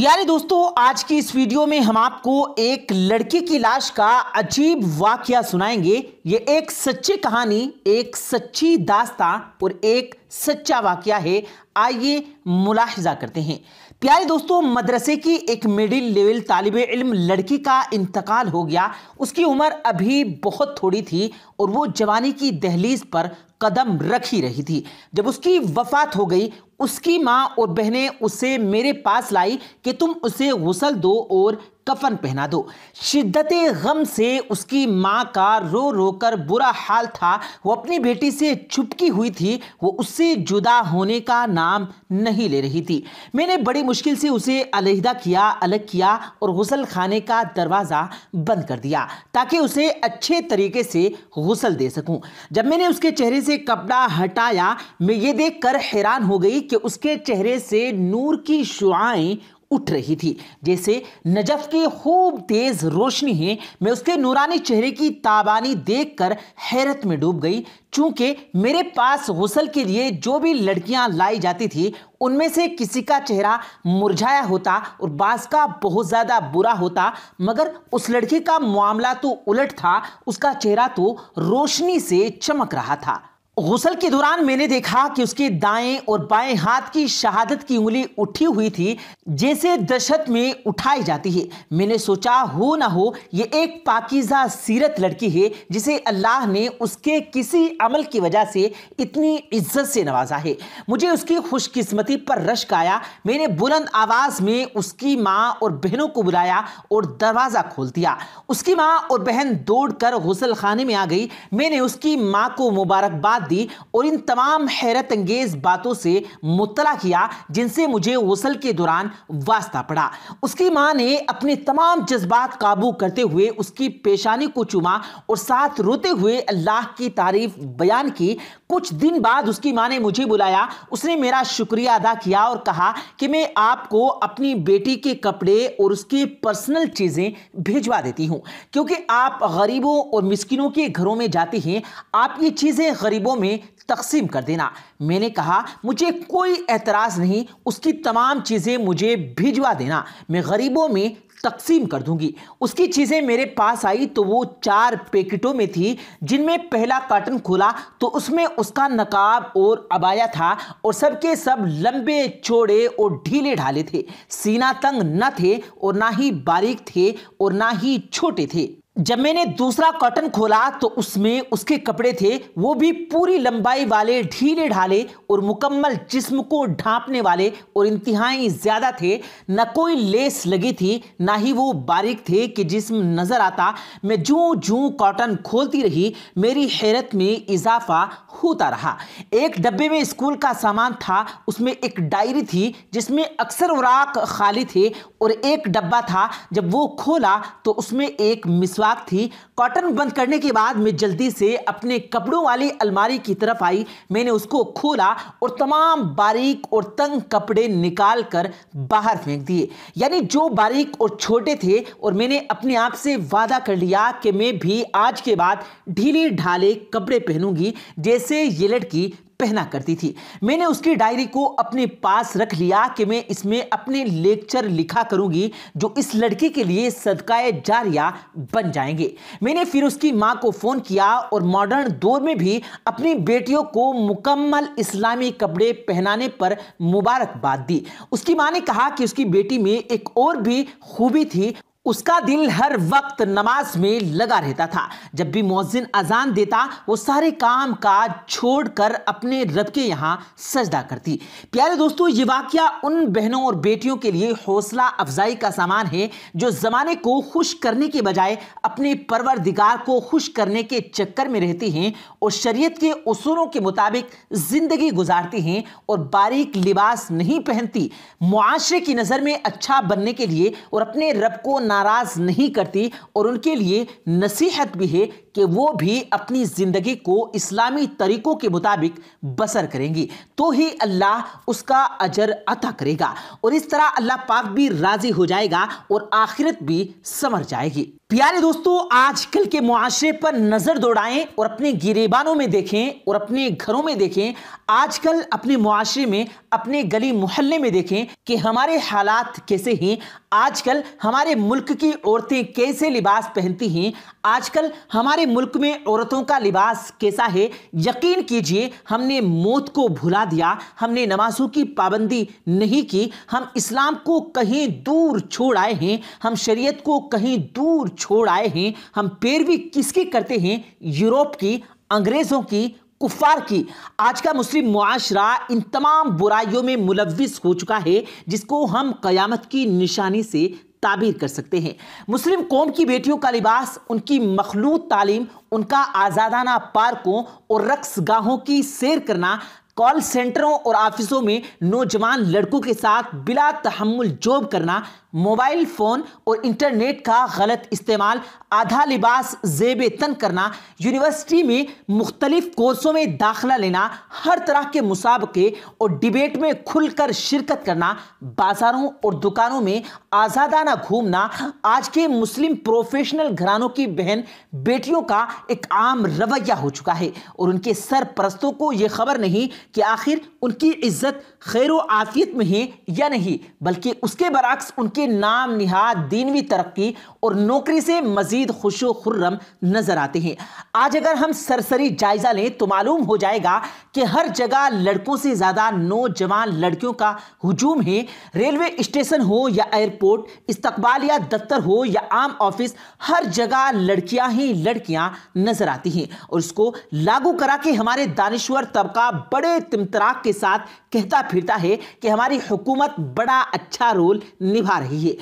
प्यारे दोस्तों आज की इस वीडियो में हम आपको एक लड़की की लाश का अजीब वाक्य सुनाएंगे ये एक सच्ची कहानी एक सच्ची दास्तां और एक सच्चा वाक्य है आइए मुलाहजा करते हैं प्यारे दोस्तों मदरसे की एक मिडिल लेवल तालब इल्म लड़की का इंतकाल हो गया उसकी उम्र अभी बहुत थोड़ी थी और वो जवानी की दहलीज पर कदम रख ही रही थी जब उसकी वफात हो गई उसकी माँ और बहनें उसे मेरे पास लाई कि तुम उसे गसल दो और कफन पहना दो शिद्दत गम से उसकी माँ का रो रो कर बुरा हाल था वो अपनी बेटी से छुपकी हुई थी वो उससे जुदा होने का नाम नहीं ले रही थी मैंने बड़ी मुश्किल से उसे अलहदा किया अलग किया और गुसल खाने का दरवाज़ा बंद कर दिया ताकि उसे अच्छे तरीके से गुसल दे सकूँ जब मैंने उसके चेहरे से कपड़ा हटाया मैं ये देख हैरान हो गई कि उसके चेहरे से नूर की शुआएँ उठ रही थी जैसे नजफ की खूब तेज़ रोशनी है मैं उसके नूरानी चेहरे की ताबानी देखकर हैरत में डूब गई चूंकि मेरे पास गसल के लिए जो भी लड़कियाँ लाई जाती थी उनमें से किसी का चेहरा मुरझाया होता और बास का बहुत ज़्यादा बुरा होता मगर उस लड़की का मामला तो उलट था उसका चेहरा तो रोशनी से चमक रहा था गुसल के दौरान मैंने देखा कि उसके दाएं और बाएं हाथ की शहादत की उंगली उठी हुई थी जैसे दशत में उठाई जाती है मैंने सोचा हो ना हो ये एक पाकिजा सीरत लड़की है जिसे अल्लाह ने उसके किसी अमल की वजह से इतनी इज्जत से नवाजा है मुझे उसकी खुशकिस्मती पर रश्क आया मैंने बुलंद आवाज़ में उसकी माँ और बहनों को बुलाया और दरवाज़ा खोल दिया उसकी माँ और बहन दौड़ कर खाने में आ गई मैंने उसकी माँ को मुबारकबाद वजाहत दी और इन तमाम हैरत अंगेज बातों से मुतला किया जिनसे मुझे वसल के दौरान वास्ता पड़ा उसकी माँ ने अपने तमाम जज्बात काबू करते हुए उसकी पेशानी को चुमा और साथ रोते हुए अल्लाह की तारीफ बयान की कुछ दिन बाद उसकी माँ ने मुझे बुलाया उसने मेरा शुक्रिया अदा किया और कहा कि मैं आपको अपनी बेटी के कपड़े और उसकी पर्सनल चीज़ें भिजवा देती हूँ क्योंकि आप गरीबों और मिस्किनों के घरों में जाती हैं आप ये चीज़ें गरीबों किताबों में तकसीम कर देना मैंने कहा मुझे कोई एतराज़ नहीं उसकी तमाम चीज़ें मुझे भिजवा देना मैं गरीबों में तकसीम कर दूंगी उसकी चीज़ें मेरे पास आई तो वो चार पैकेटों में थी जिनमें पहला कार्टन खोला तो उसमें उसका नकाब और अबाया था और सबके सब लंबे चौड़े और ढीले ढाले थे सीना तंग न थे और ना ही बारीक थे और ना ही छोटे थे जब मैंने दूसरा कॉटन खोला तो उसमें उसके कपड़े थे वो भी पूरी लंबाई वाले ढीले ढाले और मुकम्मल जिस्म को ढांपने वाले और इंतहाई ज़्यादा थे न कोई लेस लगी थी ना ही वो बारीक थे कि जिस्म नज़र आता मैं जू जू कॉटन खोलती रही मेरी हैरत में इजाफा होता रहा एक डब्बे में स्कूल का सामान था उसमें एक डायरी थी जिसमें अक्सर वराक खाली थे और एक डब्बा था जब वो खोला तो उसमें एक मिसवा आग थी कॉटन बंद करने के बाद मैं जल्दी से अपने कपड़ों वाली अलमारी की तरफ आई मैंने उसको खोला और तमाम बारीक और तंग कपड़े निकाल कर बाहर फेंक दिए यानी जो बारीक और छोटे थे और मैंने अपने आप से वादा कर लिया कि मैं भी आज के बाद ढीले ढाले कपड़े पहनूंगी जैसे ये लड़की पहना करती थी मैंने उसकी डायरी को अपने पास रख लिया कि मैं इसमें अपने लेक्चर लिखा करूंगी जो इस लड़की के लिए सदकाए जारिया बन जाएंगे मैंने फिर उसकी माँ को फ़ोन किया और मॉडर्न दौर में भी अपनी बेटियों को मुकम्मल इस्लामी कपड़े पहनाने पर मुबारकबाद दी उसकी माँ ने कहा कि उसकी बेटी में एक और भी खूबी थी उसका दिल हर वक्त नमाज में लगा रहता था जब भी मोजिन अजान देता वो सारे काम काज छोड़कर अपने रब के यहाँ सजदा करती प्यारे दोस्तों ये वाक्य उन बहनों और बेटियों के लिए हौसला अफजाई का सामान है जो ज़माने को खुश करने के बजाय अपने परवरदिगार को खुश करने के चक्कर में रहती हैं और शरीयत के असूलों के मुताबिक ज़िंदगी गुजारती हैं और बारीक लिबास नहीं पहनती माशरे की नज़र में अच्छा बनने के लिए और अपने रब को ना नाराज़ नहीं करती और उनके लिए नसीहत भी है कि वो भी अपनी ज़िंदगी को इस्लामी तरीक़ों के मुताबिक बसर करेंगी तो ही अल्लाह उसका अजर अता करेगा और इस तरह अल्लाह पाक भी राज़ी हो जाएगा और आखिरत भी समर जाएगी प्यारे दोस्तों आजकल के मुआशरे पर नज़र दौड़ाएं और अपने गिरेबानों में देखें और अपने घरों में देखें आजकल अपने मुआशरे में अपने गली मोहल्ले में देखें कि हमारे हालात कैसे हैं आजकल हमारे मुल्क की औरतें कैसे लिबास पहनती हैं आजकल हमारे मुल्क में औरतों का लिबास कैसा है यकीन कीजिए हमने मौत को भुला दिया हमने नमाजों की पाबंदी नहीं की हम इस्लाम को कहीं दूर छोड़ आए हैं हम शरीय को कहीं दूर छोड़ आए हैं हम पैरवी किसकी करते हैं यूरोप की अंग्रेज़ों की कुफार की आज का मुस्लिम मुआशरा इन तमाम बुराइयों में मुलविस हो चुका है जिसको हम क़यामत की निशानी से ताबीर कर सकते हैं मुस्लिम कौम की बेटियों का लिबास उनकी मखलूत तालीम उनका आज़ादाना पार्कों और रक्स गाहों की सैर करना कॉल सेंटरों और ऑफिसों में नौजवान लड़कों के साथ बिला तहमुल जॉब करना मोबाइल फ़ोन और इंटरनेट का गलत इस्तेमाल आधा लिबास जेब तन करना यूनिवर्सिटी में मुख्तलिफ कोर्सों में दाखिला लेना हर तरह के मुसाबके और डिबेट में खुलकर शिरकत करना बाज़ारों और दुकानों में आज़ादाना घूमना आज के मुस्लिम प्रोफेशनल घरानों की बहन बेटियों का एक आम रवैया हो चुका है और उनके सरपरस्तों को ये खबर नहीं कि आखिर उनकी इज्जत खैर आफियत में है या नहीं बल्कि उसके बरक्स उनकी उनकी नाम निहाद दीनवी तरक्की और नौकरी से मजीद खुशो खुर्रम नजर आते हैं आज अगर हम सरसरी जायजा लें तो मालूम हो जाएगा कि हर जगह लड़कों से ज़्यादा नौजवान लड़कियों का हजूम है रेलवे स्टेशन हो या एयरपोर्ट इस्तबाल या दफ्तर हो या आम ऑफिस हर जगह लड़कियां ही लड़कियां नजर आती हैं और इसको लागू करा के हमारे दानश्वर तबका बड़े तिमतराक के साथ कहता फिरता है कि हमारी हुकूमत बड़ा अच्छा रोल निभा रही है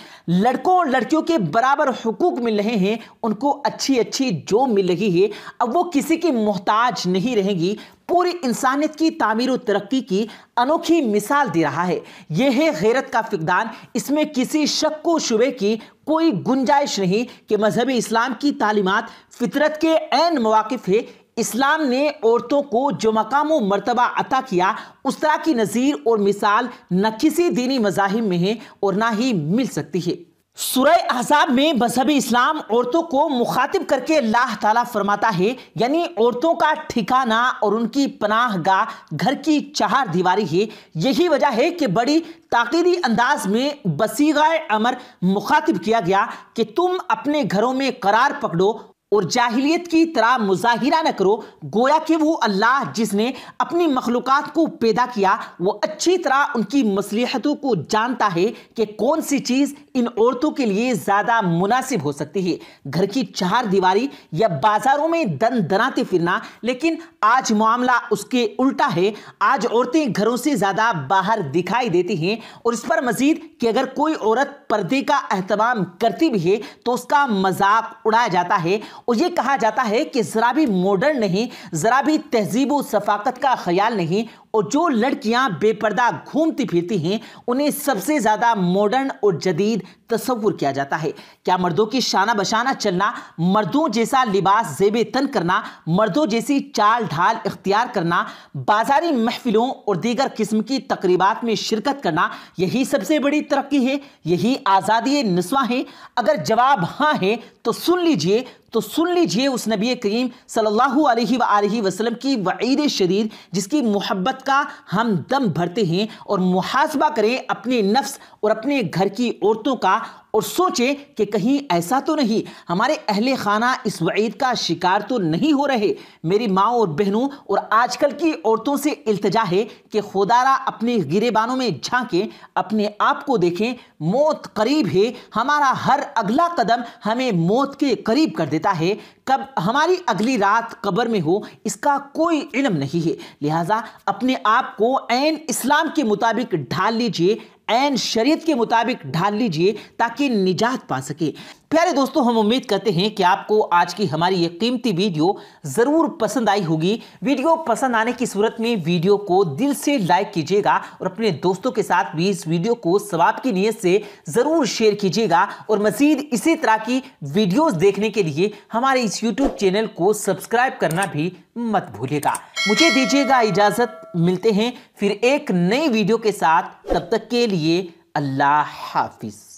लड़कों और लड़कियों के बराबर हुकूक मिल रहे हैं उनको अच्छी अच्छी जॉब मिल रही है अब वो किसी की मोहताज नहीं रहेंगी पूरी इंसानियत की तामीर तरक्की की अनोखी मिसाल दे रहा है यह है गैरत का फिकदान इसमें किसी शक को शुबे की कोई गुंजाइश नहीं कि मजहबी इस्लाम की तालीमत फितरत के एन मौक़ है इस्लाम ने औरतों को जो मकाम मरतबा अता किया उस तरह की नज़ीर और मिसाल न किसी दीनी मजाहिम में है और ना ही मिल सकती है सुरह अहसाब में मजहब इस्लाम औरतों को मुखातिब करके अल्लाह ताला फरमाता है यानी औरतों का ठिकाना और उनकी पनाह गाह घर की चार दीवारी है यही वजह है कि बड़ी ताकीदी अंदाज में बसीगा अमर मुखातिब किया गया कि तुम अपने घरों में करार पकड़ो और जाहिलियत की तरह मुजाहिरा न करो गोया कि वो अल्लाह जिसने अपनी मखलूक़ात को पैदा किया वो अच्छी तरह उनकी मसलहतों को जानता है कि कौन सी चीज़ इन औरतों के लिए ज़्यादा मुनासिब हो सकती है घर की चार दीवारी या बाज़ारों में दन दनाते फिरना लेकिन आज मामला उसके उल्टा है आज औरतें घरों से ज़्यादा बाहर दिखाई देती हैं और इस पर मज़ीद कि अगर कोई औरत पर्दे का अहतमाम करती भी है तो उसका मजाक उड़ाया जाता है और ये कहा जाता है कि ज़रा भी मॉडर्न नहीं ज़रा भी तहजीब व सफाकत का ख्याल नहीं और जो लड़कियां बेपर्दा घूमती फिरती हैं उन्हें सबसे ज़्यादा मॉडर्न और जदीद तस्वुर किया जाता है क्या मर्दों की शाना बशाना चलना मर्दों जैसा लिबास जेब तन करना मर्दों जैसी चाल ढाल इख्तियार करना बाजारी महफिलों और दीगर किस्म की तकरीबात में शिरकत करना यही सबसे बड़ी तरक्की है यही आज़ादी नस्वा है अगर जवाब हाँ है तो सुन लीजिए तो सुन लीजिए उस नबी करीम सल्लल्लाहु अलैहि वसल्लम की वईद शरीर जिसकी मोहब्बत का हम दम भरते हैं और मुहासबा करें अपने नफ्स और अपने घर की औरतों का और सोचें कि कहीं ऐसा तो नहीं हमारे अहले खाना इस वईद का शिकार तो नहीं हो रहे मेरी माओ और बहनों और आजकल की औरतों से इल्तजा है कि खुदारा अपने गिरेबानों में झांकें अपने आप को देखें मौत करीब है हमारा हर अगला कदम हमें मौत के करीब कर देता है कब हमारी अगली रात कब्र में हो इसका कोई इलम नहीं है लिहाजा अपने आप को ऐन इस्लाम के मुताबिक ढाल लीजिए एन शरीयत के मुताबिक ढाल लीजिए ताकि निजात पा सके प्यारे दोस्तों हम उम्मीद करते हैं कि आपको आज की हमारी ये कीमती वीडियो ज़रूर पसंद आई होगी वीडियो पसंद आने की सूरत में वीडियो को दिल से लाइक कीजिएगा और अपने दोस्तों के साथ भी इस वीडियो को सवाब की नीयत से ज़रूर शेयर कीजिएगा और मज़ीद इसी तरह की वीडियोस देखने के लिए हमारे इस यूट्यूब चैनल को सब्सक्राइब करना भी मत भूलिएगा मुझे दीजिएगा इजाज़त मिलते हैं फिर एक नई वीडियो के साथ तब तक के लिए अल्लाह हाफिज़